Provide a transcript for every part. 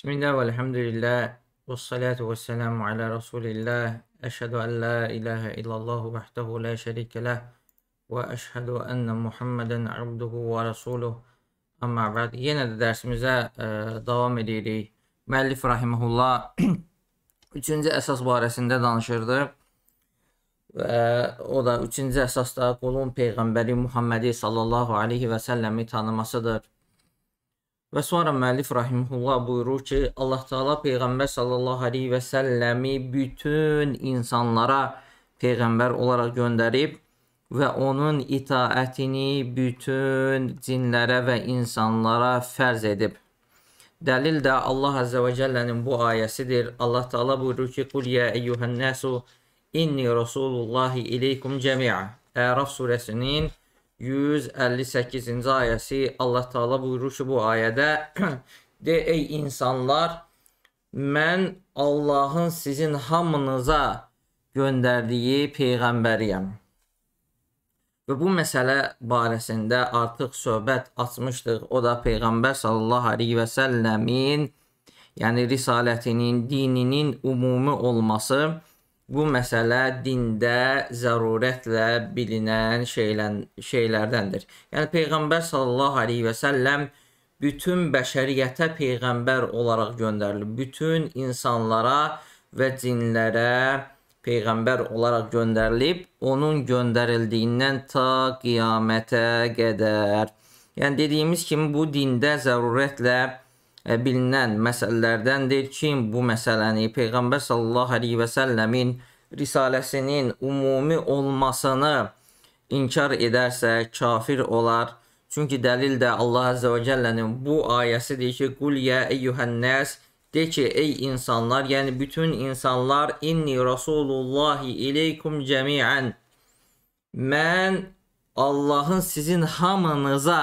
Bismillah və elhamdülillah və salatu və selamu alə Rasulillah Əşhədu ən la ilahə illallahu vəhdəhu la şərikələh və əşhədu ənnə Muhammədən abduhu və rasuluh Amma bəd, yenə də dərsimizə ə, e, davam edirik. Müəllif rahimehullah üçüncü əsas barəsində danışırdı. Və o da üçüncü əsasda qulun peyğəmbəri Muhammədi sallallahu alayhi və səlləmi tanımasıdır. Və sonra müəllif rahimehullah buyurur ki, Allah Taala peyğəmbər sallallahu alayhi və səlləmi bütün insanlara peyğəmbər olaraq göndərib və onun itaətini bütün cinlərə və insanlara fərz edib. Dəlil də Allah Azza və Cəllənin bu ayəsidir. Allah Taala buyurur ki, "Qul ya eyyuhan nasu inni rasulullah ileykum cəmi'a." Əraf surəsinin 158-ci ayəsi Allah Taala buyurur ki, bu ayədə de ey insanlar, mən Allahın sizin hamınıza göndərdiyi peyğəmbəriyəm. Və bu məsələ barəsində artıq söhbət açmışdıq. O da peyğəmbər sallallahu əleyhi və səlləmin yəni risalətinin, dininin ümumi olması bu məsələ dində zərurətlə bilinən şeylən, şeylərdəndir. Yəni peyğəmbər sallallahu alayhi və səlləm bütün bəşəriyyətə peyğəmbər olaraq göndərilib. Bütün insanlara və cinlərə peyğəmbər olaraq göndərilib. Onun göndərildiyindən ta qiyamətə qədər. Yəni dediyimiz kimi bu dində zərurətlə E, bilinən məsələlərdəndir ki, bu məsələni Peyğəmbər sallallahu əleyhi və səlləmin risaləsinin ümumi olmasını inkar edərsə kafir olar. Çünki dəlil də Allah Əzzə və Cəllənin bu ayəsidir ki, Qul yə eyyuhənnəs, de ki, ey insanlar, yəni bütün insanlar, inni rasulullahi ileykum cəmiən, mən Allahın sizin hamınıza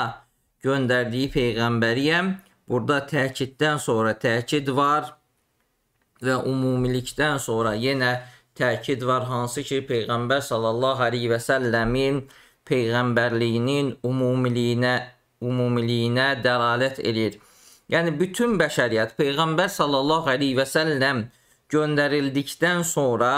göndərdiyi Peyğəmbəriyəm, Burada təkiddən sonra təkid var və umumilikdən sonra yenə təkid var, hansı ki, Peyğəmbər sallallahu əleyhi və səlləmin peyğəmbərliyinin umumiliyinə, umumiliyinə dəlalət eləyir. Yəni bütün bəşəriyyət peyğəmbər sallallahu əleyhi və səlləm göndərildikdən sonra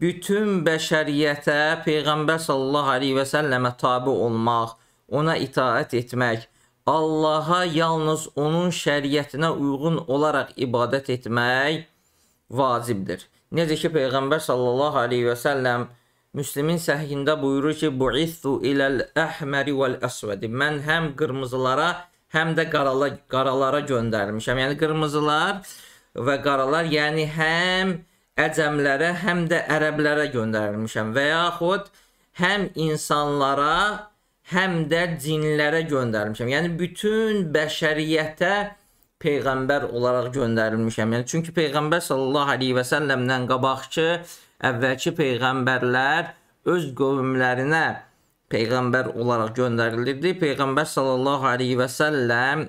bütün bəşəriyyətə peyğəmbər sallallahu əleyhi və səlləmə tabe olmaq, ona itaat etmək Allaha yalnız onun şəriətinə uyğun olaraq ibadət etmək vacibdir. Necə ki peyğəmbər sallallahu alayhi və sallam Müslimin səhihində buyurur ki, "Bu'ithu ilal ahmari vel asvad." Mən həm qırmızılara, həm də qarala, qaralara göndərilmişəm. Yəni qırmızılar və qaralar, yəni həm əcəmlərə, həm də ərəblərə göndərilmişəm və yaxud həm insanlara həm də cinlərə göndərmişəm. Yəni bütün bəşəriyyətə peyğəmbər olaraq göndərilmişəm. Yəni çünki peyğəmbər sallallahu əleyhi və səlləmdən qabaqçı əvvəlki peyğəmbərlər öz qövmlərinə peyğəmbər olaraq göndərilirdi. Peyğəmbər sallallahu əleyhi və səlləm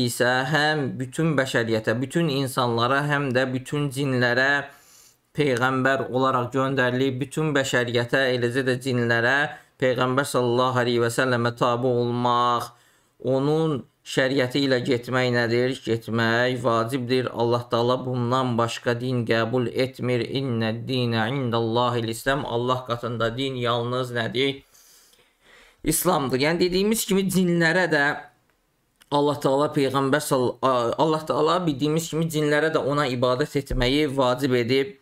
isə həm bütün bəşəriyyətə, bütün insanlara, həm də bütün cinlərə peyğəmbər olaraq göndərilib, bütün bəşəriyyətə, eləcə də cinlərə Peyğəmbər sallallahu əleyhi və səlləmə tabe olmaq, onun şəriəti ilə getmək nədir? Getmək vacibdir. Allah Taala bundan başqa din qəbul etmir. İnnəd-dinə indəllahil-İslam. Allah qatında din yalnız nədir? İslamdır. Yəni dediyimiz kimi dinlərə də Allah Taala peyğəmbər Allah Taala bildiyimiz kimi dinlərə də ona ibadət etməyi vacib edib.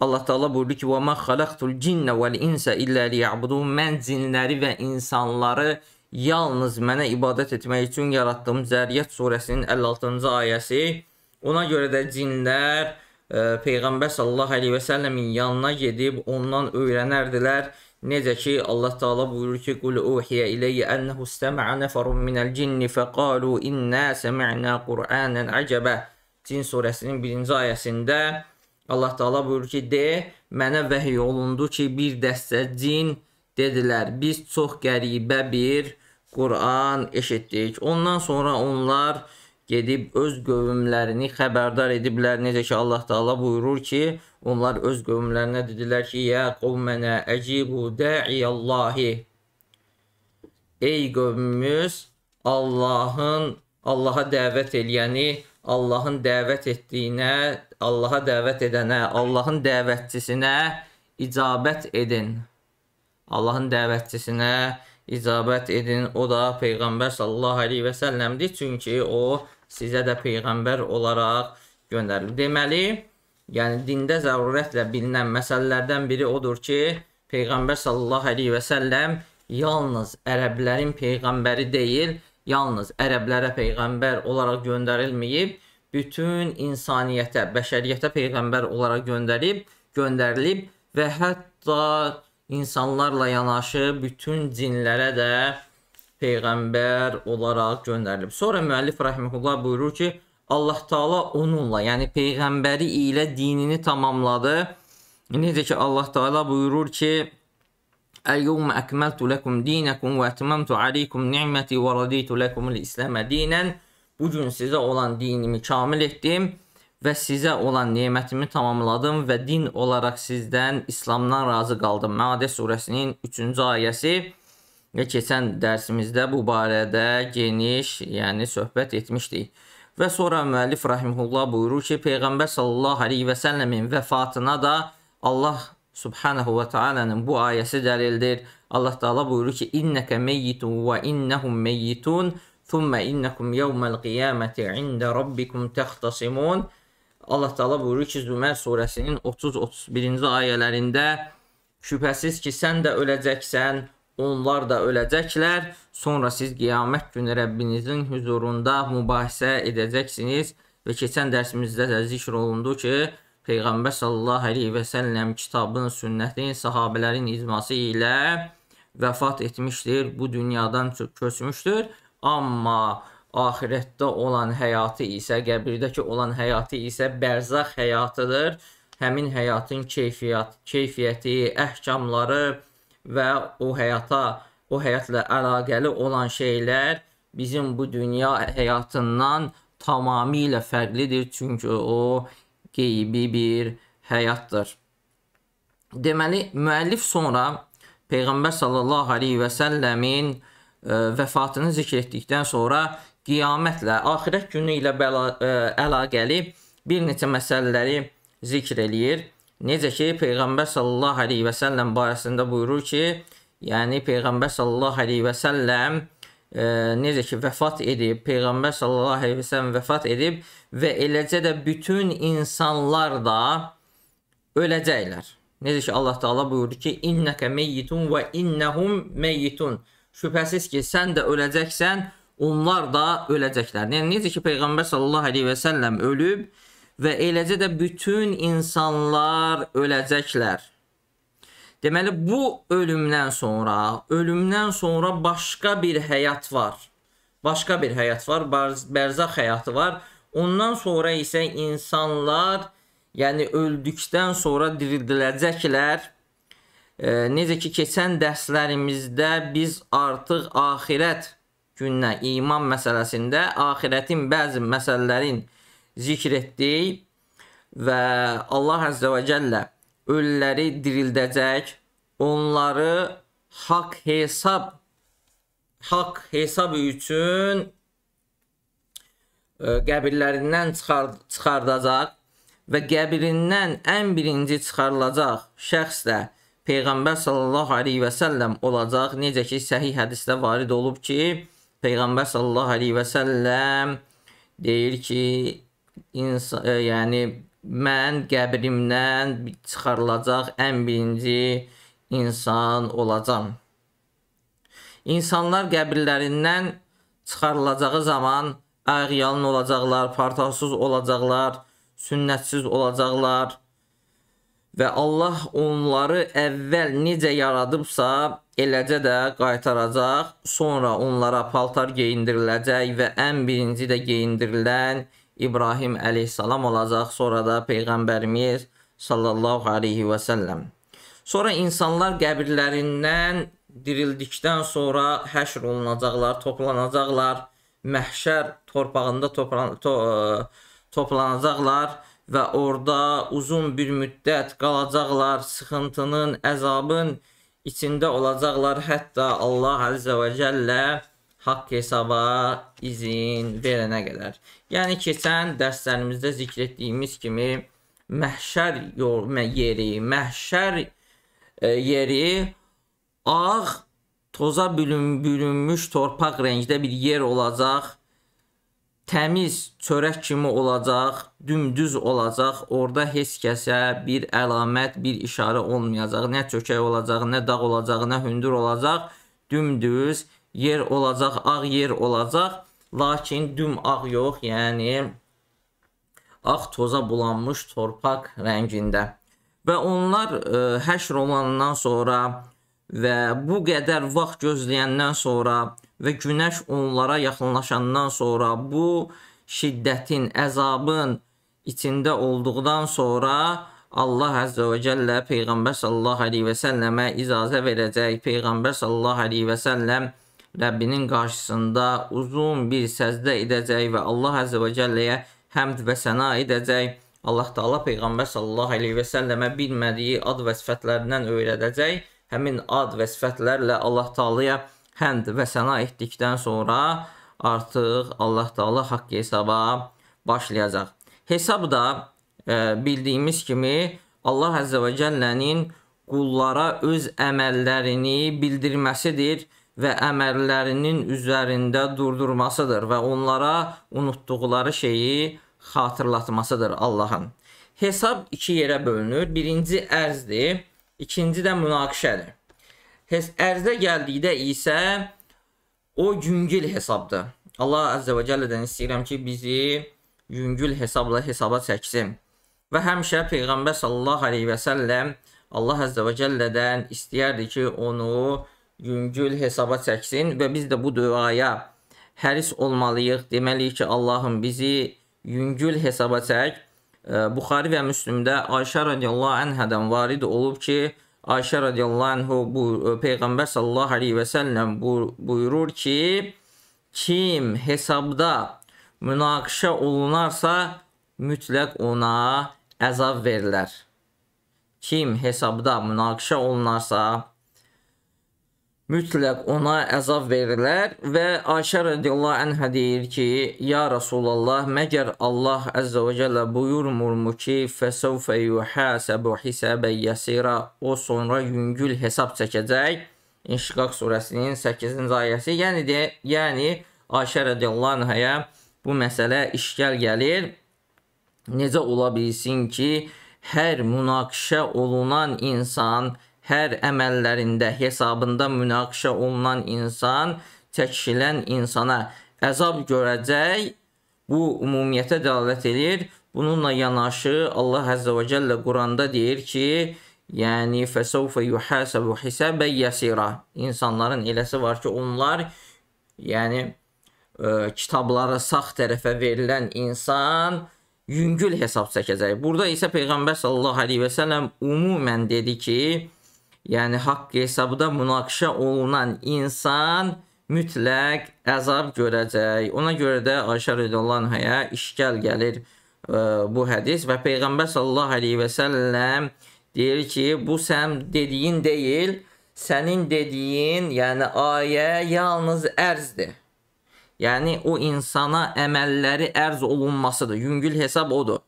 Allah Taala buyurdu ki: "Və ma xalaqtul cinnə vel insə illə liya'budun." Mən cinləri və insanları yalnız mənə ibadət etmək üçün yaratdım. Zəriyyət surəsinin 56-cı ayəsi. Ona görə də cinlər ə, e, Peyğəmbər sallallahu əleyhi və səlləmin yanına gedib ondan öyrənərdilər. Necə ki Allah Taala buyurur ki: "Qul uhiyə iləyə ennehu istəmə nəfərun minəl cinni fəqalu innə semi'na Qur'anan acəbə." Cin surəsinin 1-ci ayəsində Allah Taala buyurur ki: "De, mənə vəhy olundu ki, bir dəstə cin dedilər: Biz çox qəribə bir Quran eşitdik. Ondan sonra onlar gedib öz qövmlərini xəbərdar ediblər. Necə ki Allah Taala buyurur ki, onlar öz qövmlərinə dedilər ki: "Ya qavmənə əcibu da'iyallahi." Ey qövmümüz, Allahın Allaha dəvət eləyəni Allahın dəvət etdiyinə, Allaha dəvət edənə, Allahın dəvətçisinə icabət edin. Allahın dəvətçisinə icabət edin. O da peyğəmbər sallallahu əleyhi və səlləmdir, çünki o sizə də peyğəmbər olaraq göndərilib. Deməli, yəni dində zərurətlə bilinən məsələlərdən biri odur ki, peyğəmbər sallallahu əleyhi və səlləm yalnız ərəblərin peyğəmbəri deyil, yalnız ərəblərə peyğəmbər olaraq göndərilməyib, bütün insaniyyətə, bəşəriyyətə peyğəmbər olaraq göndərib, göndərilib və hətta insanlarla yanaşı bütün dinlərə də peyğəmbər olaraq göndərilib. Sonra müəllif rəhməhullah buyurur ki, Allah Taala onunla, yəni peyğəmbəri ilə dinini tamamladı. Necə ki Allah Taala buyurur ki, اليوم أكملت لكم dinakum və etmamtu aleykum ni'meti və raditu lekumul İslamə dinən. Bu gün sizə olan dinimi kamil etdim və sizə olan nemətimi tamamladım və din olaraq sizdən İslamdan razı qaldım. Madə surəsinin 3-cü ayəsi və keçən dərsimizdə bu barədə geniş, yəni söhbət etmişdik. Və sonra müəllif rahimehullah buyurur ki, peyğəmbər sallallahu alayhi və səlləmin vəfatına da Allah Subhanahu və Taala'nın bu ayəsi dəlildir. Allah Taala buyurur ki: "İnneke meyyitun və innahum meyyitun, thumma innakum yawmal qiyamati inda rabbikum tahtasimun." Allah Taala buyurur ki, Zümər surəsinin 30-31-ci ayələrində: "Şübhəsiz ki, sən də öləcəksən, onlar da öləcəklər. Sonra siz qiyamət günü Rəbbinizin huzurunda mübahisə edəcəksiniz." Və keçən dərsimizdə də zikr olundu ki, Peyğəmbər sallallahu əleyhi və səlləm kitabın, sünnətin, sahabələrin icması ilə vəfat etmişdir, bu dünyadan köçmüşdür. Amma axirətdə olan həyatı isə, qəbirdəki olan həyatı isə bərzax həyatıdır. Həmin həyatın keyfiyyət, keyfiyyəti, əhkamları və o həyata, o həyatla əlaqəli olan şeylər bizim bu dünya həyatından tamamilə fərqlidir. Çünki o qeybi bir həyatdır. Deməli, müəllif sonra Peyğəmbər sallallahu aleyhi və səlləmin e, vəfatını zikr etdikdən sonra qiyamətlə, axirət günü ilə bəla, ə, e, əlaqəli bir neçə məsələləri zikr eləyir. Necə ki, Peyğəmbər sallallahu aleyhi və səlləm barəsində buyurur ki, yəni Peyğəmbər sallallahu aleyhi və səlləm e, necə ki vəfat edib, peyğəmbər sallallahu əleyhi və səlləm vəfat edib və eləcə də bütün insanlar da öləcəklər. Necə ki Allah Taala buyurdu ki: "İnnəkə meyyitun və innahum meyyitun." Şübhəsiz ki, sən də öləcəksən, onlar da öləcəklər. Yəni necə ki peyğəmbər sallallahu əleyhi və səlləm ölüb və eləcə də bütün insanlar öləcəklər. Deməli bu ölümdən sonra, ölümdən sonra başqa bir həyat var. Başqa bir həyat var, bərzaq həyatı var. Ondan sonra isə insanlar, yəni öldükdən sonra dirildiləcəklər. E, necə ki keçən dərslərimizdə biz artıq axirət gününə iman məsələsində axirətin bəzi məsələlərin zikr etdik və Allah Əzzə və Cəllə ölüləri dirildəcək, onları haqq hesab haqq hesab üçün e, qəbirlərindən çıxar çıxardacaq və qəbirindən ən birinci çıxarılacaq şəxs də Peyğəmbər sallallahu alayhi və səlləm olacaq. Necə ki səhih hədisdə varid olub ki, Peyğəmbər sallallahu alayhi və səlləm deyir ki, insan, e, yəni mən qəbrimdən çıxarılacaq ən birinci insan olacam. İnsanlar qəbirlərindən çıxarılacağı zaman ağyalın olacaqlar, partasız olacaqlar, sünnətsiz olacaqlar və Allah onları əvvəl necə yaradıbsa, eləcə də qaytaracaq. Sonra onlara paltar geyindiriləcək və ən birinci də geyindirilən insan İbrahim əleyhissalam olacaq, sonra da Peyğəmbərimiz sallallahu aleyhi və səlləm. Sonra insanlar qəbirlərindən dirildikdən sonra həşr olunacaqlar, toplanacaqlar, məhşər torpağında toplan to e, toplanacaqlar və orada uzun bir müddət qalacaqlar, sıxıntının, əzabın içində olacaqlar. Hətta Allah Əzzə və Cəllə haqq hesaba izin verənə qədər. Yəni keçən dərslərimizdə zikr etdiyimiz kimi məhşər yeri, məhşər e, yeri ağ toza bülün, bülünmüş torpaq rəngdə bir yer olacaq. Təmiz çörək kimi olacaq, dümdüz olacaq. Orda heç kəsə bir əlamət, bir işarə olmayacaq. Nə çökək olacaq, nə dağ olacaq, nə hündür olacaq. Dümdüz, yer olacaq, ağ yer olacaq, lakin düm ağ yox, yəni ağ toza bulanmış torpaq rəngində. Və onlar ə, e, həşr olandan sonra və bu qədər vaxt gözləyəndən sonra və günəş onlara yaxınlaşandan sonra bu şiddətin, əzabın içində olduqdan sonra Allah Əzzə və Cəllə Peyğəmbər sallallahu əleyhi və səlləmə icazə verəcək. Peyğəmbər sallallahu əleyhi və səlləm Rəbbinin qarşısında uzun bir səzdə edəcək və Allah Əzə və Cəlləyə həmd və səna edəcək. Allah Taala peyğəmbər sallallahu əleyhi və səlləmə bilmədiyi ad və sifətlərindən öyrədəcək. Həmin ad və sifətlərlə Allah Taalaya həmd və səna etdikdən sonra artıq Allah Taala haqq hesaba başlayacaq. Hesab da e, bildiyimiz kimi Allah Əzza və Cəllənin qullara öz əməllərini bildirməsidir və əməllərinin üzərində durdurmasıdır və onlara unutduqları şeyi xatırlatmasıdır Allahın. Hesab iki yerə bölünür. Birinci ərzdir, ikinci də münaqişədir. Hes ərzə gəldikdə isə o yüngül hesabdır. Allah Əzzə və Cəllədən istəyirəm ki, bizi yüngül hesabla hesaba çəksin. Və həmişə Peyğəmbər sallallahu aleyhi və səlləm Allah Əzzə və Cəllədən istəyərdi ki, onu hesabla yüngül hesaba çəksin və biz də bu duaya həris olmalıyıq. Deməliyik ki, Allahım bizi yüngül hesaba çək. Buxari və Müslimdə Ayşə radiyallahu anhadan varid olub ki, Ayşə radiyallahu anhu bu peyğəmbər sallallahu alayhi və sallam buyurur ki, kim hesabda münaqişə olunarsa, mütləq ona əzab verilər. Kim hesabda münaqişə olunarsa, mütləq ona əzab verirlər və Ayşə radiyallahu anhə deyir ki, ya Rasulallah, məgər Allah əzzə və cəllə buyurmurmu ki, fəsəvfə yuhəsəbu hisəbə yəsirə, o sonra yüngül hesab çəkəcək. İnşiqaq surəsinin 8-ci ayəsi, yəni, de, yəni Ayşə radiyallahu anhəyə bu məsələ işgəl gəlir. Necə ola bilsin ki, hər münaqişə olunan insan, hər əməllərində hesabında münaqişə olunan insan çəkilən insana əzab görəcək. Bu ümumiyyətə dəlalət eləyir. Bununla yanaşı Allah Azza və Cəllə Quranda deyir ki, yəni fəsəvfə yuhasabu hisabə yasira. İnsanların eləsi var ki, onlar yəni ə, e, kitablara sağ tərəfə verilən insan yüngül hesab çəkəcək. Burada isə Peyğəmbər sallallahu əleyhi və səlləm ümumən dedi ki, yəni haqq hesabda münaqişə olunan insan mütləq əzab görəcək. Ona görə də Ayşə rədiyallahu anhaya işgəl gəlir ə, e, bu hədis və Peyğəmbər sallallahu əleyhi və səlləm deyir ki, bu sən dediyin deyil, sənin dediyin, yəni ayə yalnız ərzdir. Yəni o insana əməlləri ərz olunmasıdır. Yüngül hesab odur.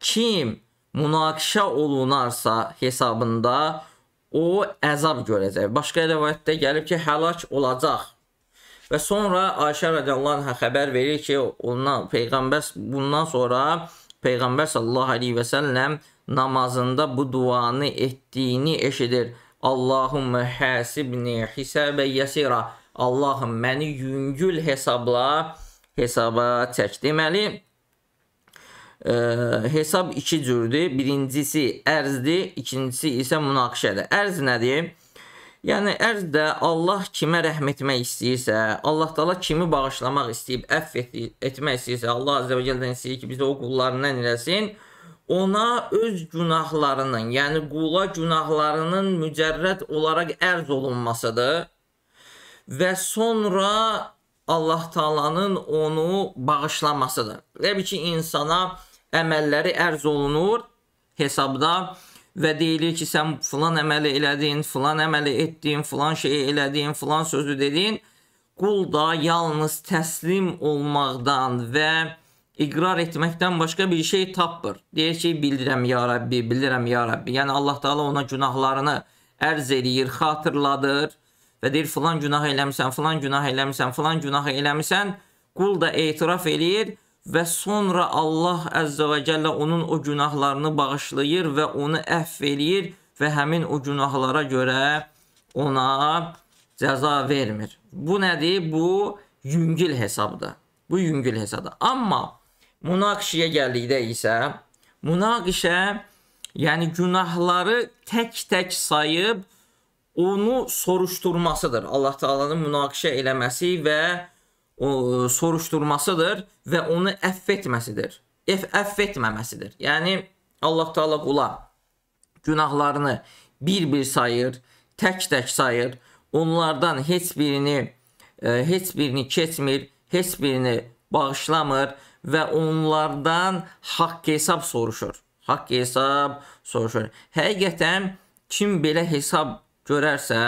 Kim münaqişə olunarsa hesabında o əzab görəcək. Başqa rəvayətdə gəlib ki, həlak olacaq. Və sonra Ayşə rədiyallahu anha xəbər verir ki, ondan peyğəmbər bundan sonra peyğəmbər sallallahu alayhi və səlləm namazında bu duanı etdiyini eşidir. Allahumma hasibni hisabe yasira. Allahım məni yüngül hesabla hesaba çək. Deməli, e, hesab iki cürdür. Birincisi ərzdir, ikincisi isə münaqişədir. Ərz nədir? Yəni ərz də Allah kimə rəhm etmək istəyirsə, Allah Taala kimi bağışlamaq istəyib, əff et etmək istəyirsə, Allah Azza və Cəllədən istəyir ki, bizə o qullarından eləsin. Ona öz günahlarının, yəni qula günahlarının mücərrəd olaraq ərz olunmasıdır və sonra Allah Taala'nın onu bağışlamasıdır. Təbii ki, insana əməlləri ərz olunur hesabda və deyilir ki, sən filan əməli elədin, filan əməli etdin, filan şeyi elədin, filan sözü dedin. Qul da yalnız təslim olmaqdan və iqrar etməkdən başqa bir şey tapmır. Deyir ki, bilirəm ya Rəbbi, bilirəm ya Rəbbi. Yəni Allah Taala ona günahlarını ərz eləyir, xatırladır və deyir filan günah eləmisən, filan günah eləmisən, filan günah eləmisən. Qul da etiraf eləyir və sonra Allah Əzzə və Cəllə onun o günahlarını bağışlayır və onu əhv eləyir və həmin o günahlara görə ona cəza vermir. Bu nədir? Bu yüngül hesabdır. Bu yüngül hesabdır. Amma münaqişəyə gəldikdə isə münaqişə yəni günahları tək-tək sayıb onu soruşturmasıdır. Allah Taala'nın münaqişə eləməsi və o, soruşturmasıdır və onu əff etməsidir. Əff etməməsidir. Yəni Allah Taala qula günahlarını bir-bir sayır, tək-tək sayır. Onlardan heç birini e, heç birini keçmir, heç birini bağışlamır və onlardan haqq hesab soruşur. Haqq hesab soruşur. Həqiqətən kim belə hesab görərsə,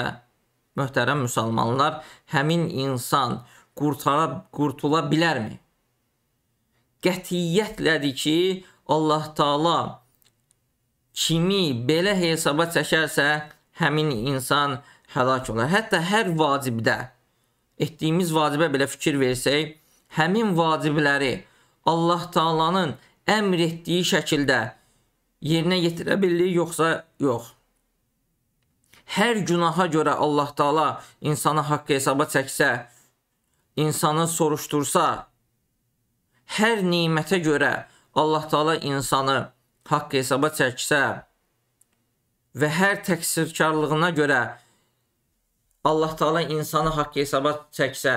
möhtərəm müsəlmanlar, həmin insan qurtara, qurtula bilərmi? Qətiyyətlədir ki, Allah Taala kimi belə hesaba çəkərsə, həmin insan həlak olar. Hətta hər vacibdə etdiyimiz vacibə belə fikir versək, həmin vacibləri Allah Taala'nın əmr etdiyi şəkildə yerinə yetirə bildik yoxsa yox? Hər günaha görə Allah Taala insanı haqq hesaba çəksə, insanı soruşdursa, hər nimətə görə Allah Taala insanı haqq hesaba çəksə və hər təqsirkarlığına görə Allah Taala insanı haqq hesaba çəksə,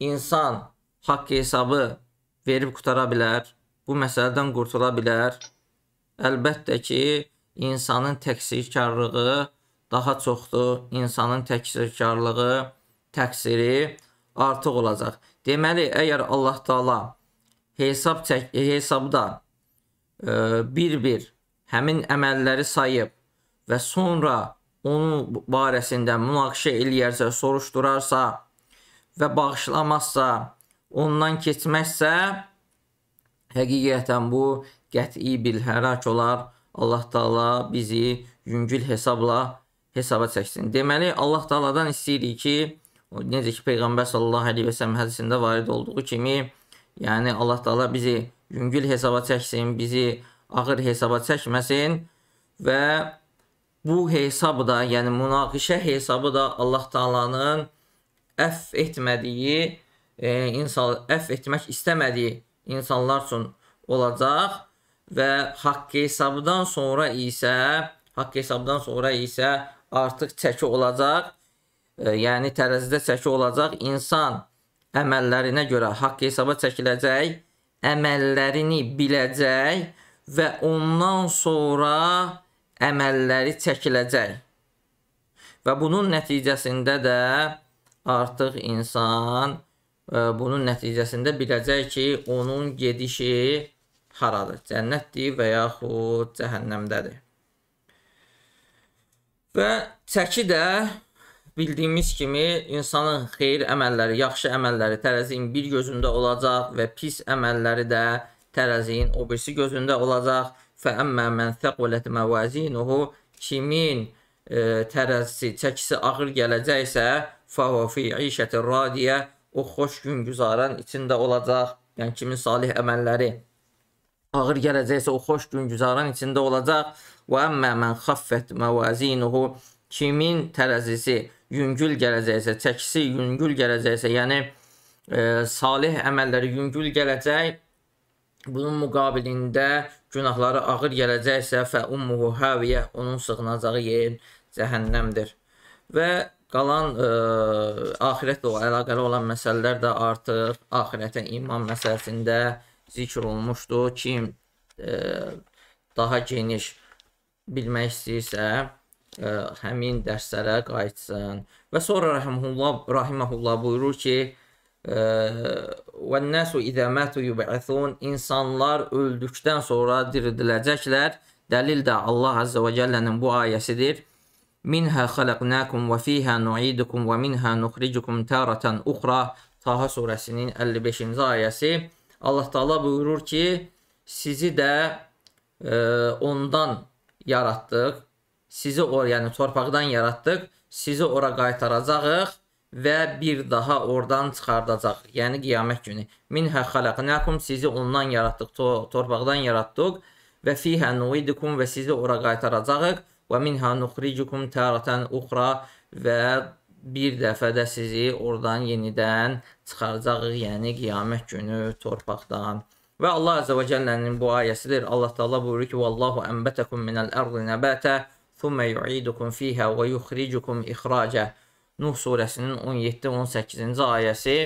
insan haqq hesabı verib qutara bilər, bu məsələdən qurtula bilər. Əlbəttə ki, insanın təqsirkarlığı daha çoxdur, insanın təqsirkarlığı təqsiri artıq olacaq. Deməli, əgər Allah Taala hesab çək e, hesabda e, bir-bir həmin əməlləri sayıb və sonra onun barəsində münaqişə eləyərsə, soruşdurarsa və bağışlamazsa, ondan keçməzsə, həqiqətən bu qəti bir həlak olar. Allah Taala bizi yüngül hesabla hesaba çəksin. Deməli, Allah Taaladan istəyirik ki, necə ki Peyğəmbər sallallahu əleyhi və səlləm hədisində varid olduğu kimi, yəni Allah Taala bizi yüngül hesaba çəksin, bizi ağır hesaba çəkməsin və bu hesab da, yəni münaqişə hesabı da Allah Taalanın əff etmədiyi, e, insan əff etmək istəmədiyi insanlar üçün olacaq və haqq hesabdan sonra isə haqq hesabdan sonra isə artıq çəki olacaq yəni tərəzidə çəki olacaq. İnsan əməllərinə görə haqq hesaba çəkiləcək, əməllərini biləcək və ondan sonra əməlləri çəkiləcək. Və bunun nəticəsində də artıq insan e, bunun nəticəsində biləcək ki, onun gedişi haradır? Cənnətdir və yaxud cəhənnəmdədir. Və çəki də Bildiyimiz kimi insanın xeyir əməlləri, yaxşı əməlləri tərəziyin bir gözündə olacaq və pis əməlləri də tərəziyin o birisi gözündə olacaq. Fəəmmə mən səqulət məvazinuhu kimin e, tərəzisi, çəkisi ağır gələcəksə, fəvəfi işəti radiyə o xoş gün güzaran içində olacaq. Yəni kimin salih əməlləri ağır gələcəksə o xoş gün güzaran içində olacaq. Və əmmə mən xaffət məvazinuhu kimin tərəzisi yüngül gələcəksə, çəkisi yüngül gələcəksə, yəni e, salih əməlləri yüngül gələcək, bunun müqabilində günahları ağır gələcəksə, fə ummuhu haviyə, onun sığınacağı yer cəhənnəmdir. Və qalan e, axirətlə əlaqəli olan məsələlər də artıq axirətə iman məsələsində zikr olmuşdu. Kim e, daha geniş bilmək istəyirsə, ə, həmin dərslərə qayıtsın. Və sonra rahimehullah rahimehullah buyurur ki, "Vən-nəsu izə mətu yub'asun" insanlar öldükdən sonra diriləcəklər. Dəlil də Allah Azza və Cəllənin bu ayəsidir. Minhə xalaqnakum və fihə nu'idukum və minhə nuxricukum taratan ukhra. Taha surəsinin 55-ci ayəsi. Allah Taala buyurur ki, sizi də ə, ondan yaratdıq Sizi or, yəni torpaqdan yaratdıq, sizi ora qaytaracağıq və bir daha oradan çıxardacaq. Yəni qiyamət günü. Minhə xalaqnakum sizi ondan yaratdıq, to torpaqdan yaratdıq və fihə nuidukum və sizi ora qaytaracağıq və minhə nuxricukum taratan ukhra və bir dəfə də sizi oradan yenidən çıxaracağıq, yəni qiyamət günü torpaqdan. Və Allah Azəvəcəllənin bu ayəsidir. Allah Taala buyurur ki: "Vallahu anbatakum minəl ardı nabata" ثُمَّ يُعِيدُكُمْ فِيهَا وَيُخْرِجُكُمْ إِخْرَاجَ Nuh surəsinin 17-18-ci ayəsi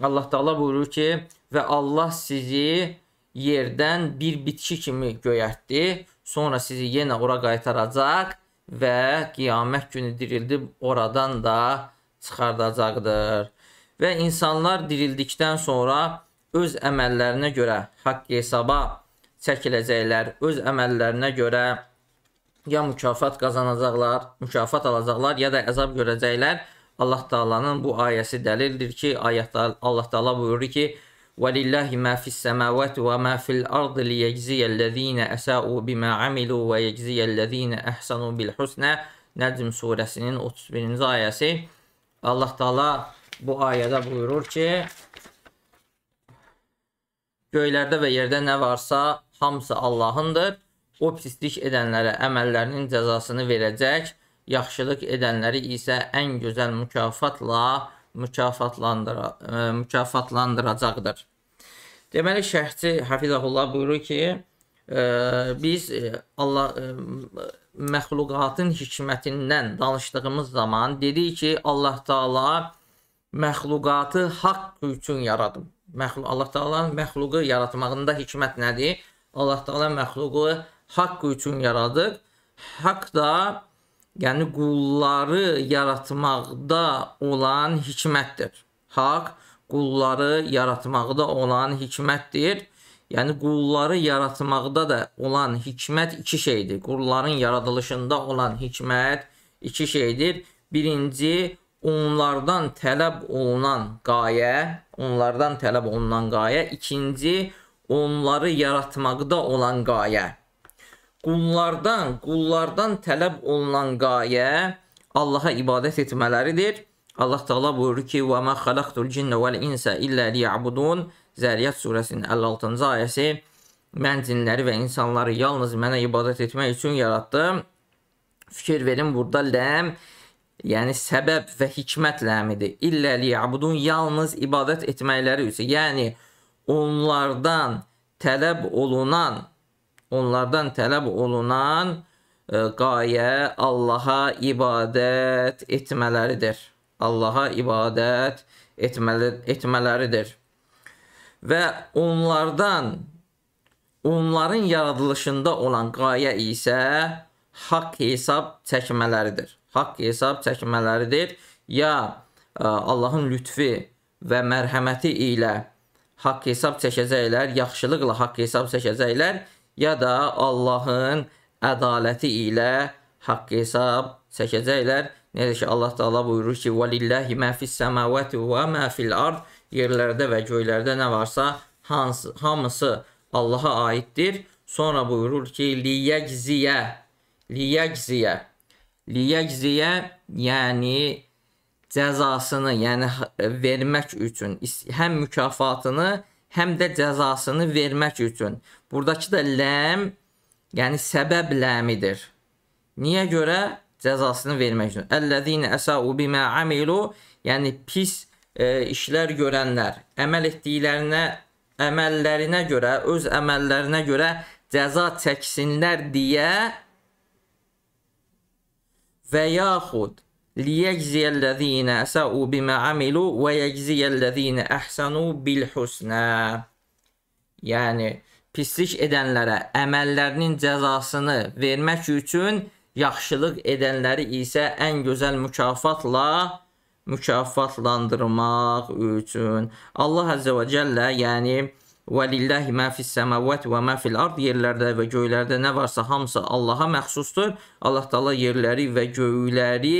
Allah Taala buyurur ki: "Və Allah sizi yerdən bir bitki kimi göyərtdi, sonra sizi yenə ora qaytaracaq və qiyamət günü dirildib oradan da çıxardacaqdır." Və insanlar dirildikdən sonra öz əməllərinə görə haqq hesaba çəkiləcəklər. Öz əməllərinə görə ya mükafat qazanacaqlar, mükafat alacaqlar, ya da əzab görəcəklər. Allah Taala'nın bu ayəsi dəlildir ki, ayətdə Allah Taala buyurur ki: "Velillahi ma fis-semawati ve ma fil-ard liyejziyellezine asa'u bima amilu ve yejziyellezine ahsanu bil-husna." Necm surəsinin 31-ci ayəsi. Allah Taala bu ayədə buyurur ki: Göylərdə və yerdə nə varsa, hamısı Allahındır O pislik edənlərə əməllərinin cəzasını verəcək, yaxşılıq edənləri isə ən gözəl mükafatla mükafatlandıra, e, mükafatlandıracaqdır. Deməli şərhçi Hafizəhullah buyurur ki, ə, e, biz e, Allah ə, məxluqatın hikmətindən danışdığımız zaman dedik ki, Allah Taala məxluqatı haqq üçün yaradıb. Məxluq Allah Taala'nın məxluqu yaratmağında hikmət nədir? Allah Taala məxluqu haqqı üçün yaradıq. Haqq da yəni qulları yaratmaqda olan hikmətdir. Haqq qulları yaratmaqda olan hikmətdir. Yəni qulları yaratmaqda da olan hikmət iki şeydir. Qulların yaradılışında olan hikmət iki şeydir. Birinci onlardan tələb olunan qayə, onlardan tələb olunan qayə, ikinci onları yaratmaqda olan qayə qullardan, qullardan tələb olunan qayə Allaha ibadət etmələridir. Allah Taala buyurur ki: "Və ma xalaqtul cinna vel insa illa liya'budun." Zəriyyət surəsinin 56-cı ayəsi. Mən cinləri və insanları yalnız mənə ibadət etmək üçün yaratdım. Fikir verin, burada ləm Yəni səbəb və hikmət ləmidir. İllə liyabudun yalnız ibadət etməkləri üçün. Yəni onlardan tələb olunan onlardan tələb olunan qayə e, Allaha ibadət etmələridir. Allaha ibadət etməli, etmələridir. Və onlardan, onların yaradılışında olan qayə isə haqq hesab çəkmələridir. Haqq hesab çəkmələridir. Ya e, Allahın lütfi və mərhəməti ilə haqq hesab çəkəcəklər, yaxşılıqla haqq hesab çəkəcəklər, ya da Allahın ədaləti ilə haqq hesab çəkəcəklər. Necə ki Allah Taala buyurur ki: "Valillahi ma fis samawati wa ma fil ard" yerlərdə və göylərdə nə varsa, hansı hamısı Allaha aiddir. Sonra buyurur ki: "Liyəgziyə" Liyəgziyə Liyəgziyə yəni cəzasını, yəni vermək üçün həm mükafatını, həm də cəzasını vermək üçün. Buradakı da ləm, yəni səbəb ləmidir. Niyə görə? Cəzasını vermək üçün. Əlləzine əsau bimə amilu, yəni pis e, işlər görənlər, əməl etdiklərinə, əməllərinə görə, öz əməllərinə görə cəza çəksinlər deyə və yaxud ليجزي الذين أساءوا بما عملوا ويجزي الذين أحسنوا بالحسنى Yəni pislik edənlərə əməllərinin cəzasını vermək üçün yaxşılıq edənləri isə ən gözəl mükafatla mükafatlandırmaq üçün Allah Azza və Cəllə, yəni Vəlillahi mə fis səməvət və mə fil ard yerlərdə və göylərdə nə varsa hamısı Allaha məxsusdur. Allah Taala yerləri və göyləri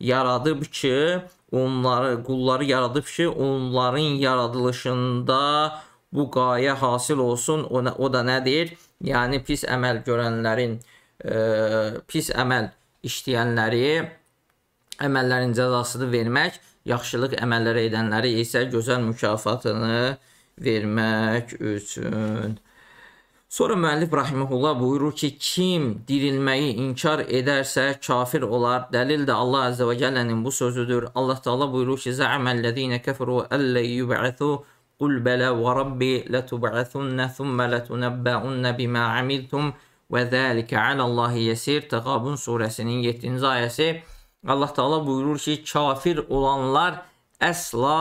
yaradıb ki, onları qulları yaradıb ki, onların yaradılışında bu qayə hasil olsun. O, o da nədir? Yəni pis əməl görənlərin e, pis əməl işləyənləri əməllərin cəzasını vermək, yaxşılıq əməlləri edənləri isə gözəl mükafatını vermək üçün Sonra müəllif rahimehullah buyurur ki, kim dirilməyi inkar edərsə kafir olar. Dəlil də Allah əzə və cəllənin bu sözüdür. Allah Taala buyurur ki, "Zəaməlləzîne kəfrû əllə yub'asû" Qul bələ və rabbi lətub'asunna thumma latunabba'unna bima amiltum və zəlikə aləllahi yesir. Təqabun surəsinin 7-ci ayəsi. Allah Taala buyurur ki, kafir olanlar əsla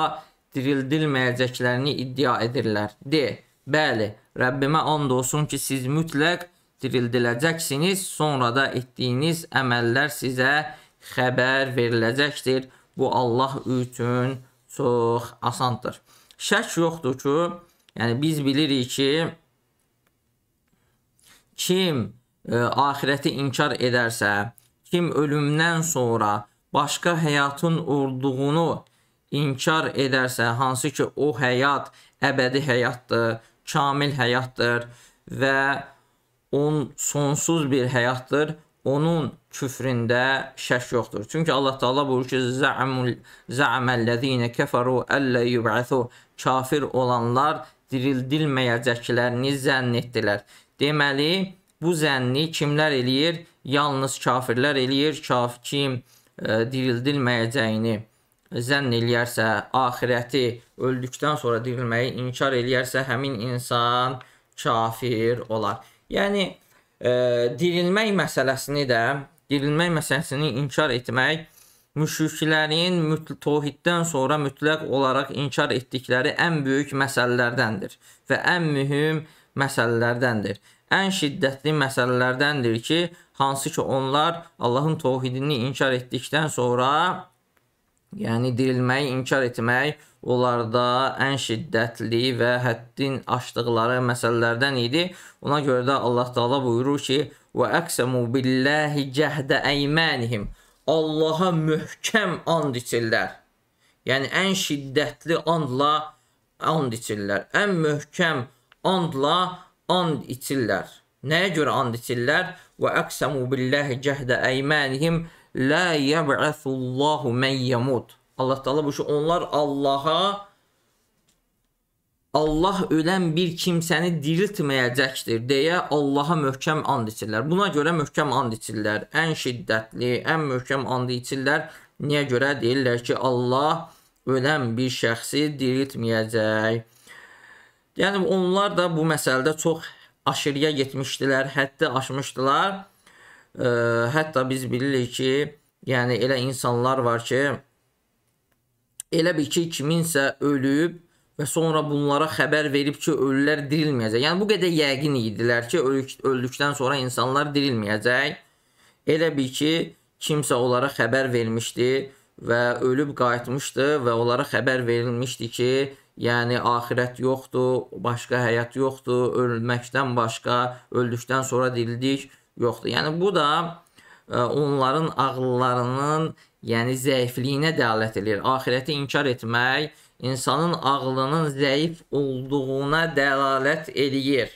dirildilməyəcəklərini iddia edirlər. De, Bəli, Rəbbimə and olsun ki, siz mütləq dirildiləcəksiniz, sonra da etdiyiniz əməllər sizə xəbər veriləcəkdir. Bu Allah üçün çox asandır. Şək yoxdur ki, yəni biz bilirik ki, kim e, axirəti inkar edərsə, kim ölümdən sonra başqa həyatın olduğunu inkar edərsə, hansı ki o həyat əbədi həyatdır, kamil həyatdır və on sonsuz bir həyatdır. Onun küfründə şək yoxdur. Çünki Allah Taala buyurur ki: "Zəmul zəməllezine kəfəru əllə yub'asu." Kafir olanlar dirildilməyəcəklərini zənn etdilər. Deməli, bu zənni kimlər eləyir? Yalnız kafirlər eləyir. Kaf kim e, dirildilməyəcəyini zənn eləyərsə, axirəti öldükdən sonra dirilməyi inkar eləyərsə, həmin insan kafir olar. Yəni e, dirilmək məsələsini də, dirilmək məsələsini inkar etmək müşriklərin təvhiddən sonra mütləq olaraq inkar etdikləri ən böyük məsələlərdəndir və ən mühüm məsələlərdəndir. Ən şiddətli məsələlərdəndir ki, hansı ki onlar Allahın təvhidini inkar etdikdən sonra Yəni dirilmək, inkar etmək onlarda ən şiddətli və həddin aşdıqları məsələlərdən idi. Ona görə də Allah Taala buyurur ki: "Və əksəmu billahi cəhdə əymanihim." Allaha möhkəm and içirlər. Yəni ən şiddətli andla and içirlər. Ən möhkəm andla and içirlər. Nəyə görə and içirlər? Və əksəmu billahi cəhdə əymanihim Lə yəbəəsullahu mən yəmud. Allah Taala bu ki, onlar Allaha Allah ölən bir kimsəni diriltməyəcəkdir deyə Allaha möhkəm and içirlər. Buna görə möhkəm and içirlər. Ən şiddətli, ən möhkəm and içirlər. Niyə görə deyirlər ki, Allah ölən bir şəxsi diriltməyəcək. Yəni onlar da bu məsələdə çox aşırıya getmişdilər, həddi aşmışdılar hətta biz bilirik ki, yəni elə insanlar var ki, elə bir ki, kiminsə ölüb və sonra bunlara xəbər verib ki, ölülər dirilməyəcək. Yəni bu qədər yəqin idilər ki, ölük, öldükdən sonra insanlar dirilməyəcək. Elə bir ki, kimsə onlara xəbər vermişdi və ölüb qayıtmışdı və onlara xəbər verilmişdi ki, yəni axirət yoxdur, başqa həyat yoxdur, ölməkdən başqa, öldükdən sonra dirildik yoxdur. Yəni bu da ə, e, onların ağıllarının, yəni zəifliyinə dəlalət eləyir. Axirəti inkar etmək insanın ağlının zəif olduğuna dəlalət eləyir.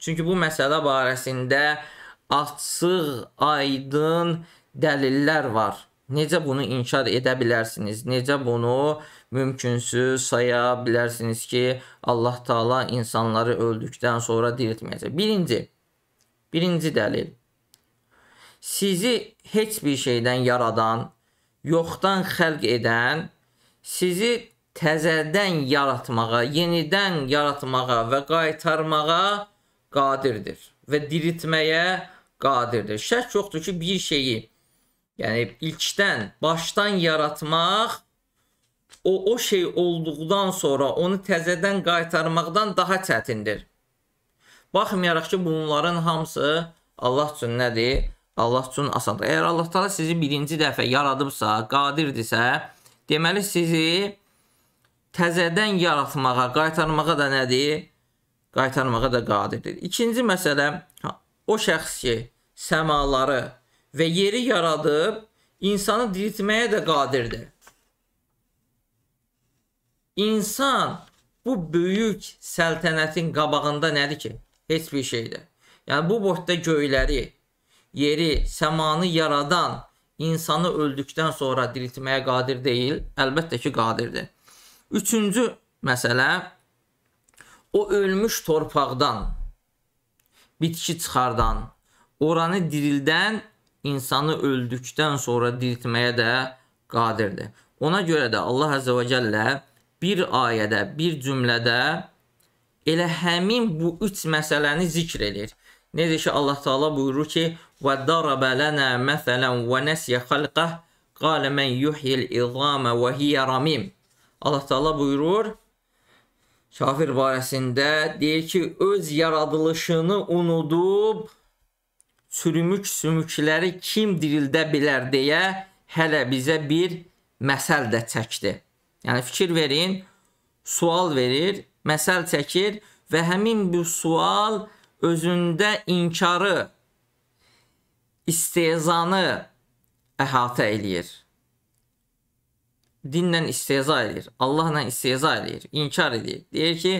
Çünki bu məsələ barəsində açıq, aydın dəlillər var. Necə bunu inkar edə bilərsiniz? Necə bunu mümkünsüz saya bilərsiniz ki, Allah Taala insanları öldükdən sonra diriltməyəcək? Birinci Birinci dəlil. Sizi heç bir şeydən yaradan, yoxdan xəlq edən, sizi təzədən yaratmağa, yenidən yaratmağa və qaytarmağa qadirdir və diriltməyə qadirdir. Şək yoxdur ki, bir şeyi, yəni ilkdən, başdan yaratmaq o o şey olduqdan sonra onu təzədən qaytarmaqdan daha çətindir. Baxmayaraq ki, bunların hamısı Allah üçün nədir? Allah üçün asandır. Əgər Allah Taala sizi birinci dəfə yaradıbsa, qadirdirsə, deməli sizi təzədən yaratmağa, qaytarmağa da nədir? Qaytarmağa da qadirdir. İkinci məsələ o şəxs ki, səmaları və yeri yaradıb insanı diriltməyə də qadirdir. İnsan bu böyük səltənətin qabağında nədir ki? Heç bir şeydə. Yəni bu boyda göyləri, yeri, səmanı yaradan insanı öldükdən sonra diriltməyə qadir deyil. Əlbəttə ki, qadirdir. Üçüncü məsələ o ölmüş torpaqdan bitki çıxardan, oranı dirildən insanı öldükdən sonra diriltməyə də qadirdir. Ona görə də Allah Əzza və Cəllə bir ayədə, bir cümlədə elə həmin bu üç məsələni zikr edir. Necə ki Allah Taala buyurur ki: "Və daraba lana məsələn və nəsiyə xalqah, qala men yuhyil izama və hiya ramim." Allah Taala buyurur kafir barəsində deyir ki, öz yaradılışını unudub çürümük sümükləri kim dirildə bilər deyə hələ bizə bir məsəl də çəkdi. Yəni fikir verin, sual verir, məsəl çəkir və həmin bu sual özündə inkarı, istehzanı əhatə eləyir. Dinlə istehza eləyir, Allahla istehza eləyir, inkar eləyir. Deyir ki,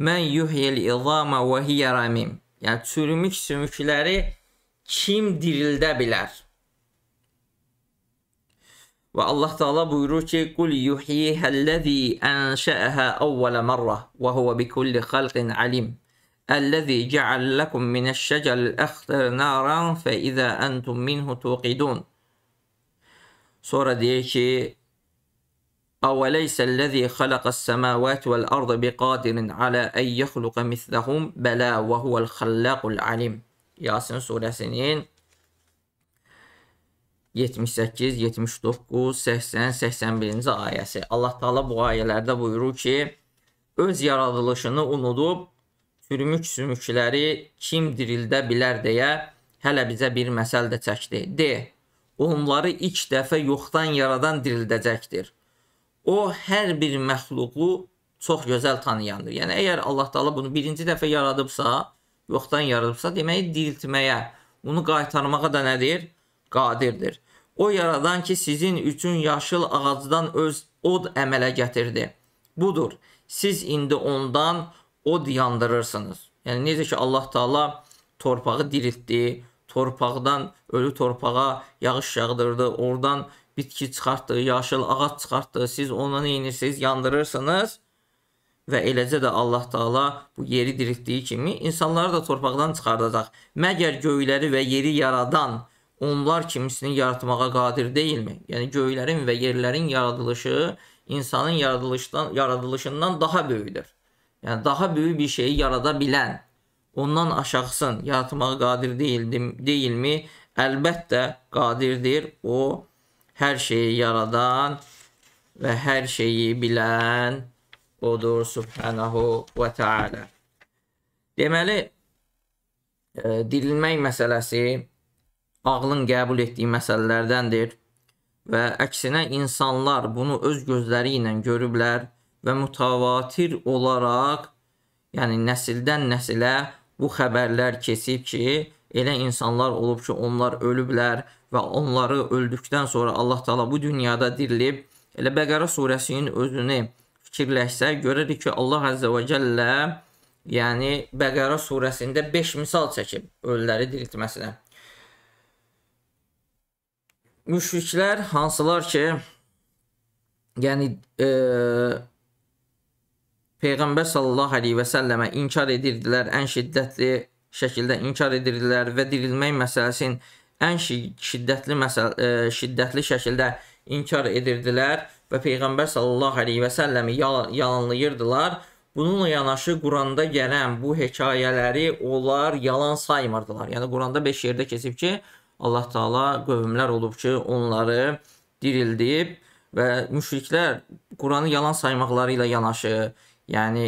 mən yuhyil izama və hiyə ramim. Yəni çürümük sümükləri kim dirildə bilər? Ve Allah Teala buyurur ki kul yuhyihellezî enşe'eha evvele merre ve huve bi kulli halqin alim. الذي جعل لكم من الشجر الأخضر نارا فإذا أنتم منه توقدون Sonra deyir ki, أَوَلَيْسَ الَّذ۪ي خَلَقَ السَّمَاوَاتِ وَالْأَرْضَ بِقَادِرٍ عَلَى اَنْ يَخْلُقَ مِثْلَهُمْ بَلَا وَهُوَ الْخَلَّقُ الْعَلِيمُ Yasin suresinin 78, 79, 80, 81-ci ayəsi. Allah Taala bu ayələrdə buyurur ki: Öz yaradılışını unudub sürmük-sümükləri kim dirildə bilər deyə hələ bizə bir məsəl də çəkdi. De, onları ilk dəfə yoxdan yaradan dirildəcəkdir. O hər bir məxluqu çox gözəl tanıyandır. Yəni əgər Allah Taala bunu birinci dəfə yaradıbsa, yoxdan yaradıbsa, demək diriltməyə, bunu qaytarmağa da nədir? Qadirdir. O yaradan ki, sizin üçün yaşıl ağacdan öz od əmələ gətirdi. Budur, siz indi ondan od yandırırsınız. Yəni necə ki Allah Taala torpağı diriltdi, torpaqdan ölü torpağa yağış yağdırdı, oradan bitki çıxartdı, yaşıl ağac çıxartdı. Siz onu neyinirsiniz? Yandırırsınız. Və eləcə də Allah Taala bu yeri diriltdiyi kimi insanları da torpaqdan çıxardacaq. Məgər göyləri və yeri yaradan onlar kimisini yaratmağa qadir deyilmi? Yəni göylərin və yerlərin yaradılışı insanın yaradılışdan yaradılışından daha böyükdür. Yəni daha böyük bir şeyi yarada bilən ondan aşağısını yaratmağa qadir deyildim, deyilmi? Əlbəttə qadirdir. O hər şeyi yaradan və hər şeyi bilən odur Subhanahu və Teala. Deməli, e, dirilmək məsələsi ağlın qəbul etdiyi məsələlərdəndir və əksinə insanlar bunu öz gözləri ilə görüblər və mütəvatir olaraq, yəni nəsildən nəsilə bu xəbərlər keçib ki, elə insanlar olub ki, onlar ölüblər və onları öldükdən sonra Allah Taala bu dünyada dirilib. Elə Bəqərə surəsinin özünü fikirləşsək görərik ki, Allah Əzzə və Cəllə yəni Bəqərə surəsində 5 misal çəkib ölüləri diriltməsinə müşriklər hansılar ki, yəni e, Peyğəmbər sallallahu əleyhi və səlləmə inkar edirdilər, ən şiddətli şəkildə inkar edirdilər və dirilmək məsələsinin ən şiddətli məsəl e, şiddətli şəkildə inkar edirdilər və Peyğəmbər sallallahu əleyhi və səlləmi yal yalanlayırdılar. Bununla yanaşı Quranda gələn bu hekayələri onlar yalan saymırdılar. Yəni Quranda 5 yerdə keçib ki, Allah Taala qövmlər olub ki, onları dirildib və müşriklər Qur'anı yalan saymaqları ilə yanaşı, yəni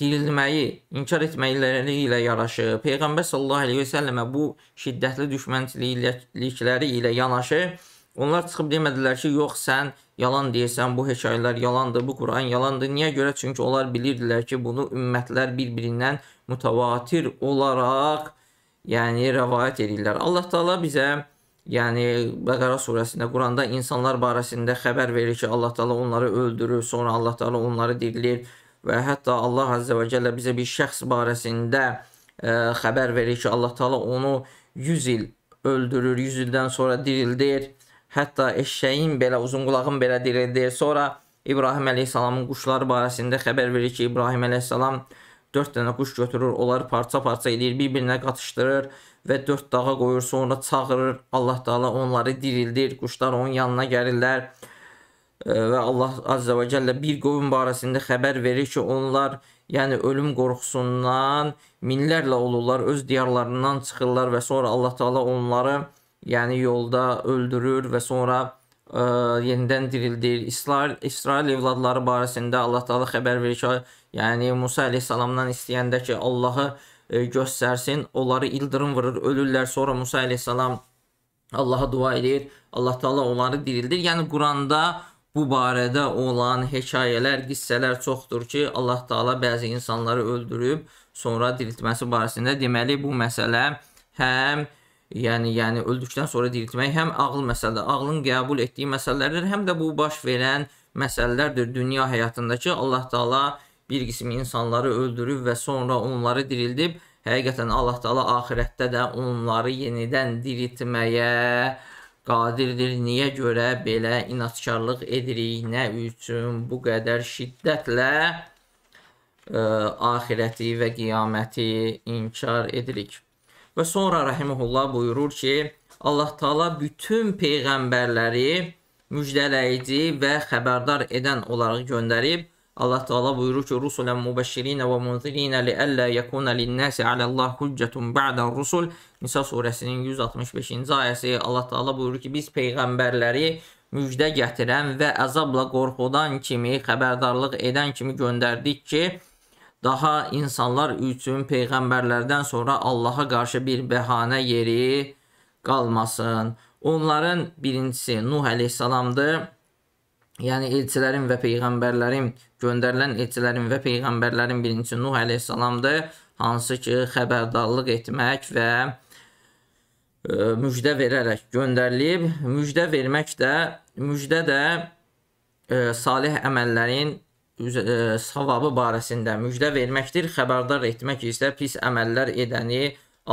dirilməyi inkar etməkləri ilə yanaşı, Peyğəmbər sallallahu əleyhi və səlləmə bu şiddətli düşmənçilikləri ilə yanaşı, onlar çıxıb demədilər ki, yox sən yalan deyirsən, bu hekayələr yalandır, bu Quran yalandır. Niyə görə? Çünki onlar bilirdilər ki, bunu ümmətlər bir-birindən mütəvatir olaraq yəni rəvayət edirlər. Allah Taala bizə yəni Bəqara surəsində Quranda insanlar barəsində xəbər verir ki, Allah Taala onları öldürür, sonra Allah Taala onları dirilir və hətta Allah Azza və Cəllə bizə bir şəxs barəsində ə, e, xəbər verir ki, Allah Taala onu 100 il öldürür, 100 ildən sonra dirildir. Hətta eşşəyin belə, uzun qulağın belə dirildir. Sonra İbrahim əleyhissalamın quşları barəsində xəbər verir ki, İbrahim əleyhissalam 4 dənə quş götürür, onları parça-parça eləyir, bir-birinə qatışdırır və 4 dağa qoyur, sonra çağırır. Allah Taala onları dirildir. Quşlar onun yanına gəlirlər və Allah Azza və Cəllə bir qovm barəsində xəbər verir ki, onlar yəni ölüm qorxusundan minlərlə olurlar, öz diyarlarından çıxırlar və sonra Allah Taala onları yəni yolda öldürür və sonra ə, yenidən dirildir. İsrail İsrail evladları barəsində Allah Taala xəbər verir ki, yəni Musa əleyhissalamdan istəyəndə ki, Allahı ə, e, göstərsin, onları ildırım vurur, ölürlər. Sonra Musa əleyhissalam Allaha dua edir. Allah Taala onları dirildir. Yəni Quranda bu barədə olan hekayələr, qissələr çoxdur ki, Allah Taala bəzi insanları öldürüb sonra diriltməsi barəsində. Deməli bu məsələ həm yəni, yəni öldükdən sonra diriltmək həm ağıl məsələdir, ağlın qəbul etdiyi məsələlərdir, həm də bu baş verən məsələlərdir dünya həyatındakı. Allah Taala bir qism insanları öldürüb və sonra onları dirildib. Həqiqətən Allah Taala axirətdə də onları yenidən diriltməyə qadirdir. Niyə görə belə inadkarlıq edirik? Nə üçün bu qədər şiddətlə ə, e, axirəti və qiyaməti inkar edirik? Və sonra rəhimehullah buyurur ki, Allah Taala bütün peyğəmbərləri müjdələyici və xəbərdar edən olaraq göndərib. Allah Taala buyurur ki, "Rusulan mubashirin və munzirin li alla yakuna lin-nasi alallahi hujjatun ba'da-rusul." Nisa surəsinin 165-ci ayəsi Allah Taala buyurur ki, biz peyğəmbərləri müjdə gətirən və əzabla qorxudan kimi, xəbərdarlıq edən kimi göndərdik ki, Daha insanlar üçün peyğəmbərlərdən sonra Allaha qarşı bir bəhanə yeri qalmasın. Onların birincisi Nuh əleyhissalamdır. Yəni elçilərin və peyğəmbərlərin göndərilən elçilərin və peyğəmbərlərin birincisi Nuh əleyhissalamdır, hansı ki, xəbərdarlıq etmək və e, müjdə verərək göndərilib. Müjdə vermək də müjdə də e, salih əməllərin E, savabı barəsində müjdə verməkdir, xəbərdar etmək isə pis əməllər edəni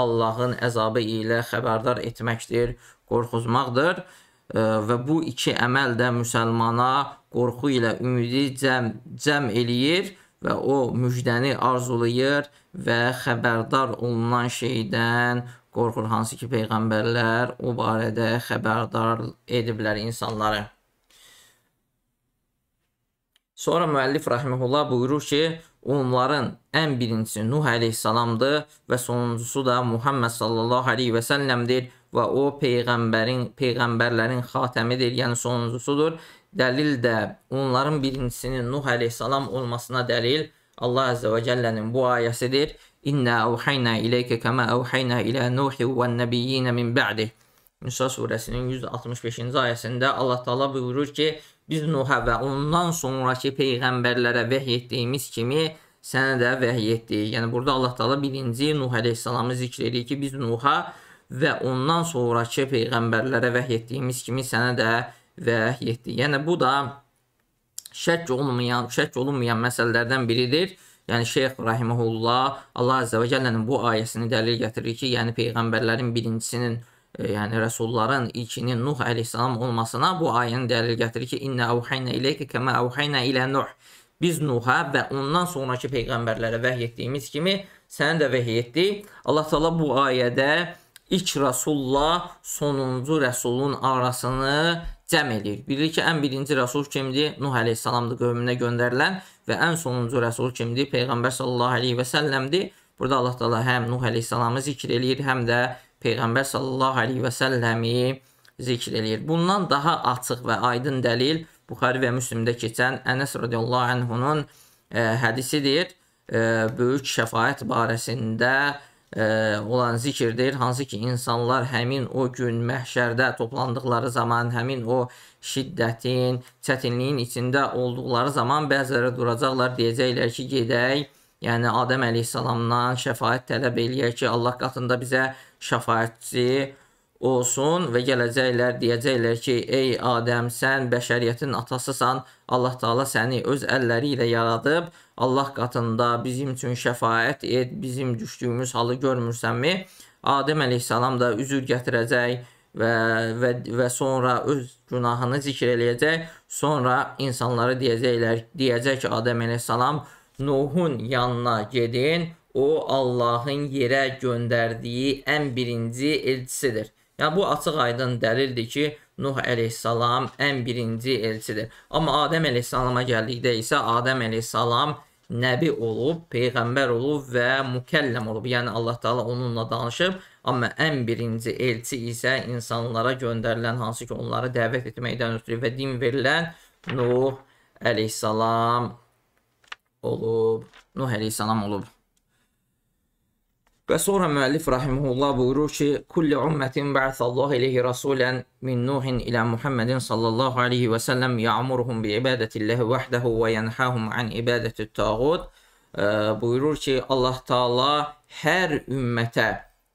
Allahın əzabı ilə xəbərdar etməkdir, qorxuzmaqdır e, və bu iki əməl də müsəlmana qorxu ilə ümidi cəm, cəm eləyir və o müjdəni arzulayır və xəbərdar olunan şeydən qorxur, hansı ki, peyğəmbərlər o barədə xəbərdar ediblər insanları. Sonra müəllif rahimehullah buyurur ki, onların ən birincisi Nuh əleyhissalamdır və sonuncusu da Muhammed sallallahu əleyhi və səlləmdir və o peyğəmbərin peyğəmbərlərin xatəmidir, yəni sonuncusudur. Dəlil də onların birincisinin Nuh əleyhissalam olmasına dəlil Allah əzza və cəllənin bu ayəsidir. İnna auhayna ilayka kama auhayna ila Nuhi wan-nabiyyin min ba'di. Nisa surəsinin 165-ci ayəsində Allah Taala buyurur ki: biz Nuhə və ondan sonraki peyğəmbərlərə vəhy etdiyimiz kimi sənə də vəhy etdik. Yəni burada Allah Taala birinci Nuh əleyhissalamı zikr edir ki, biz Nuhə və ondan sonraki peyğəmbərlərə vəhy etdiyimiz kimi sənə də vəhy etdik. Yəni bu da şək olunmayan, şək olunmayan məsələlərdən biridir. Yəni Şeyx Rahimehullah Allah Əzzə və Cəllənin bu ayəsini dəlil gətirir ki, yəni peyğəmbərlərin birincisinin E, yəni rəsulların ilkinin Nuh əleyhissalam olmasına bu ayəni dəlil gətirir ki, "İnna avhayna ilayka kama avhayna ila Nuh." Biz Nuhə və ondan sonrakı peyğəmbərlərə vəhy etdiyimiz kimi sənə də vəhy etdik. Allah Taala bu ayədə ilk rəsulla sonuncu rəsulun arasını cəm eləyir. Bilir ki, ən birinci rəsul kimdir? Nuh əleyhissalamdır qövmünə göndərilən və ən sonuncu rəsul kimdir? Peyğəmbər sallallahu əleyhi və səlləmdir. Burada Allah Taala həm Nuh əleyhissalamı zikr eləyir, həm də Peyğəmbər sallallahu əleyhi və səlləmi zikr eləyir. Bundan daha açıq və aydın dəlil Buxari və Müslimdə keçən Ənəs radiyallahu anhunun e, hədisidir. E, böyük şəfaət barəsində e, olan zikirdir. Hansı ki, insanlar həmin o gün məhşərdə toplandıqları zaman, həmin o şiddətin, çətinliyin içində olduqları zaman bəziləri duracaqlar, deyəcəklər ki, gedək, yəni Adəm əleyhissalamdan şəfaət tələb eləyək ki, Allah qatında bizə şəfaət şəfaətçi olsun və gələcəklər deyəcəklər ki, ey Adəm, sən bəşəriyyətin atasısan, Allah Taala səni öz əlləri ilə yaradıb, Allah qatında bizim üçün şəfaət et, bizim düşdüyümüz halı görmürsənmi? Adəm əleyhissalam da üzr gətirəcək və və və sonra öz günahını zikr eləyəcək. Sonra insanlara deyəcəklər, deyəcək ki, Adəm əleyhissalam Nuhun yanına gedin O Allahın yerə göndərdiyi ən birinci elçisidir. Yəni bu açıq-aydın dəlildir ki, Nuh əleyhissalam ən birinci elçidir. Amma Adəm əleyhissalama gəldikdə isə Adəm əleyhissalam nəbi olub, peyğəmbər olub və mükəlləm olub. Yəni Allah Taala onunla danışıb, amma ən birinci elçi isə insanlara göndərilən, hansı ki, onları dəvət etməkdən ötürü və din verilən Nuh əleyhissalam olub. Nuh əleyhissalam olub. Və sonra müəllif rahimehullah buyurur ki, kulli ummətin ba'sallahu ilayhi rasulan min Nuhin ilə Muhammedin sallallahu alayhi və sallam ya'muruhum bi ibadatillahi vahdahu və yanhahum an ibadati't tağut. Buyurur ki, Allah Taala hər ümmətə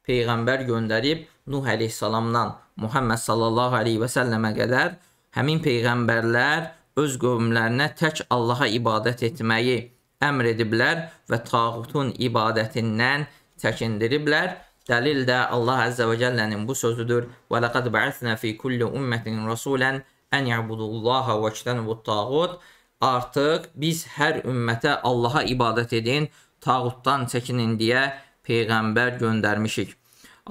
peyğəmbər göndərib Nuh əleyhissalamdan Muhammed sallallahu alayhi və sallamə qədər həmin peyğəmbərlər öz qövmlərinə tək Allaha ibadət etməyi əmr ediblər və tağutun ibadətindən çəkindiriblər. Dəlil də Allah Əzzə və Cəllənin bu sözüdür. Və ləqəd bəəsinə fi kulli ümmətin rəsulən ən yəbudullaha və kətənubut tağut. Artıq biz hər ümmətə Allaha ibadət edin, tağutdan çəkinin deyə Peyğəmbər göndərmişik.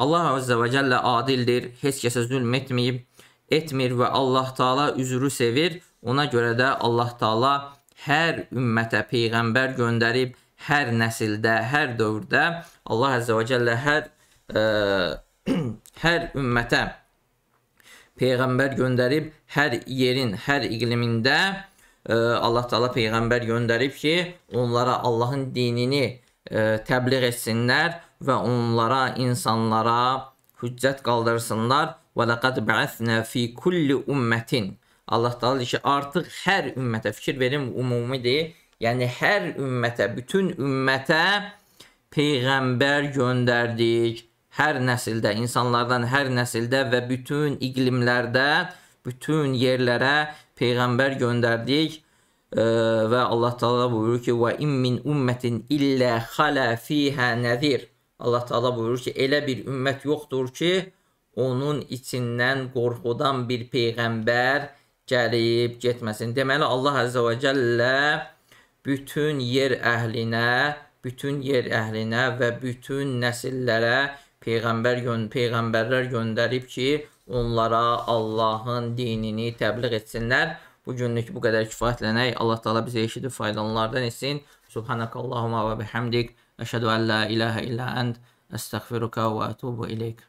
Allah Əzzə və Cəllə adildir, heç kəsə zülm etməyib, etmir və Allah Taala üzrü sevir. Ona görə də Allah Taala hər ümmətə Peyğəmbər göndərib, hər nəsildə, hər dövrdə Allah Əzzə və Cəllə hər ə, e, hər ümmətə peyğəmbər göndərib, hər yerin, hər iqlimində ə, e, Allah Taala peyğəmbər göndərib ki, onlara Allahın dinini ə, e, təbliğ etsinlər və onlara insanlara hüccət qaldırsınlar. Və laqad ba'athna fi kulli ummatin. Allah Taala ki, artıq hər ümmətə fikir verin, umumidir Yəni hər ümmətə, bütün ümmətə peyğəmbər göndərdik. Hər nəsildə, insanlardan hər nəsildə və bütün iqlimlərdə, bütün yerlərə peyğəmbər göndərdik. E, və Allah Taala buyurur ki: "Və in min ummetin illə xala fiha nəzir." Allah Taala buyurur ki, elə bir ümmət yoxdur ki, onun içindən qorxudan bir peyğəmbər gəlib getməsin. Deməli Allah Əzzə və Cəllə bütün yer əhlinə, bütün yer əhlinə və bütün nəsillərə peyğəmbər gön peyğəmbərlər göndərib ki, onlara Allahın dinini təbliğ etsinlər. Bu günlük bu qədər kifayətlənək. Allah Taala bizə eşidib faydalanlardan etsin. Subhanakallahumma və bihamdik, əşhadu an la ilaha illa ent, əstəğfiruka və etubu ileyk.